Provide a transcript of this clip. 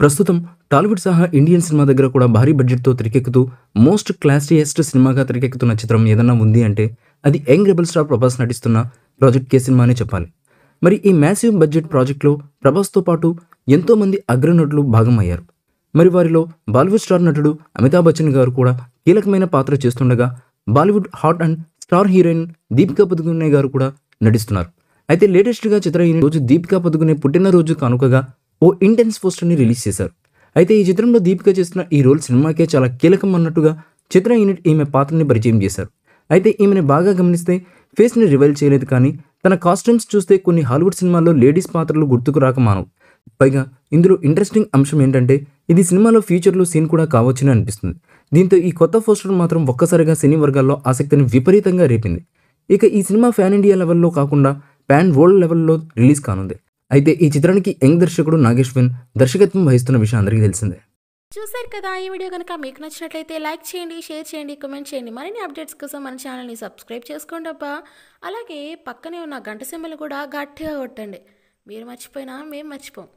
ప్రస్తుతం టాలీవుడ్ సహా Indian cinema దగ్గర కూడా భారీ బడ్జెట్తో తెరకెక్కుతూ మోస్ట్ క్లాసియస్ట్ సినిమాగా తెరకెక్కుతున్న చిత్రం ఏదన్నా ఉంది అంటే అది యంగ్ రెబల్ స్టార్ ప్రభాస్ నటిస్తున్న ప్రాజెక్ట్ కే సినిమా అని చెప్పాలి మరి ఈ మ్యాసివ్ బడ్జెట్ ప్రాజెక్ట్లో ప్రభాస్తో పాటు ఎంతోమంది అగ్రనటులు అయ్యారు మరి వారిలో బాలీవుడ్ స్టార్ నటుడు అమితాబ్ బచ్చన్ గారు కూడా కీలకమైన పాత్ర చేస్తుండగా Bollywood hot and star heroine Deepika Padukone garu కూడా నటిస్తున్నారు అయితే లేటెస్ట్గా చిత్ర రోజు దీపికా పదుకునే పుట్టినరోజు కానుకగా ఓ ఇంటెన్స్ పోస్టర్ని hmm. రిలీజ్ చేశారు అయితే ఈ చిత్రంలో దీపిక చేస్తున్న ఈ రోల్ సినిమాకే చాలా కీలకం అన్నట్టుగా చిత్ర యూనిట్ ఈమె పాత్రని పరిచయం చేశారు అయితే ఈమెను బాగా గమనిస్తే ఫేస్ని రివైల్ చేయలేదు కానీ తన కాస్ట్యూమ్స్ చూస్తే కొన్ని హాలీవుడ్ సినిమాల్లో లేడీస్ పాత్రలు గుర్తుకు రాక మానవు పైగా ఇందులో ఇంట్రెస్టింగ్ అంశం ఏంటంటే ఇది సినిమాలో ఫ్యూచర్లో సీన్ కూడా కావచ్చని అనిపిస్తుంది దీంతో ఈ కొత్త పోస్టర్ మాత్రం ఒక్కసారిగా సినీ వర్గాల్లో ఆసక్తిని విపరీతంగా రేపింది ఇక ఈ సినిమా ఫ్యాన్ ఇండియా లెవెల్లో కాకుండా ప్యాన్ వరల్డ్ లెవెల్లో రిలీజ్ కానుంది అయితే ఈ చిత్రానికి యంగ్ దర్శకుడు నాగేశ్వన్ దర్శకత్వం వహిస్తున్న విషయం అందరికీ తెలిసిందే చూసారు కదా ఈ వీడియో కనుక మీకు నచ్చినట్లయితే లైక్ చేయండి షేర్ చేయండి కమెంట్ చేయండి మరిన్ని అప్డేట్స్ కోసం మన ఛానల్ని సబ్స్క్రైబ్ చేసుకోండి అబ్బా అలాగే పక్కనే ఉన్న గంట సింబల్ కూడా గట్టిగా కొట్టండి మీరు మర్చిపోయినా మేము మర్చిపోం